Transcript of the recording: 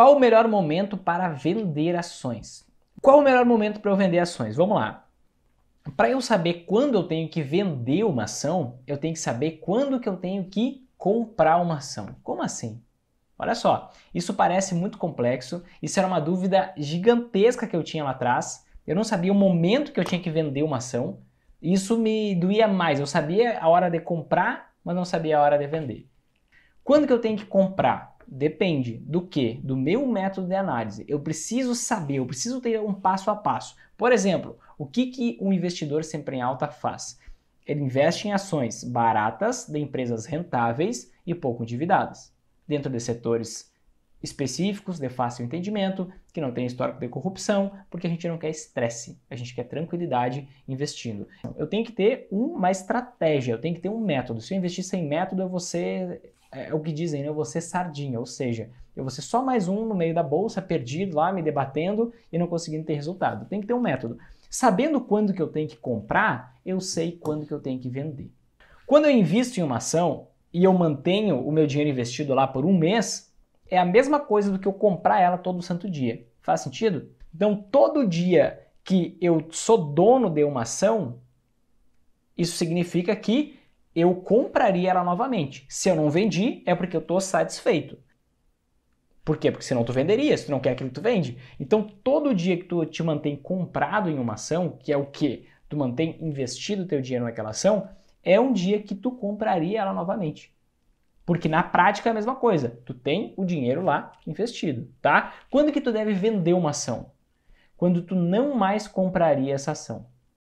Qual o melhor momento para vender ações? Qual o melhor momento para eu vender ações? Vamos lá. Para eu saber quando eu tenho que vender uma ação, eu tenho que saber quando que eu tenho que comprar uma ação. Como assim? Olha só, isso parece muito complexo, isso era uma dúvida gigantesca que eu tinha lá atrás. Eu não sabia o momento que eu tinha que vender uma ação. Isso me doía mais. Eu sabia a hora de comprar, mas não sabia a hora de vender. Quando que eu tenho que comprar? Depende do que? Do meu método de análise. Eu preciso saber, eu preciso ter um passo a passo. Por exemplo, o que, que um investidor sempre em alta faz? Ele investe em ações baratas de empresas rentáveis e pouco endividadas, dentro de setores específicos, de fácil entendimento, que não tem histórico de corrupção, porque a gente não quer estresse, a gente quer tranquilidade investindo. Então, eu tenho que ter uma estratégia, eu tenho que ter um método. Se eu investir sem método, eu vou ser é, é o que dizem, né? eu vou ser sardinha, ou seja, eu vou ser só mais um no meio da bolsa, perdido lá, me debatendo e não conseguindo ter resultado. Tem que ter um método. Sabendo quando que eu tenho que comprar, eu sei quando que eu tenho que vender. Quando eu invisto em uma ação e eu mantenho o meu dinheiro investido lá por um mês, é a mesma coisa do que eu comprar ela todo santo dia. Faz sentido? Então, todo dia que eu sou dono de uma ação, isso significa que eu compraria ela novamente. Se eu não vendi, é porque eu estou satisfeito. Por quê? Porque senão tu venderia, se tu não quer aquilo que tu vende. Então, todo dia que tu te mantém comprado em uma ação, que é o que Tu mantém investido teu dinheiro naquela ação, é um dia que tu compraria ela novamente. Porque na prática é a mesma coisa. Tu tem o dinheiro lá investido, tá? Quando que tu deve vender uma ação? Quando tu não mais compraria essa ação.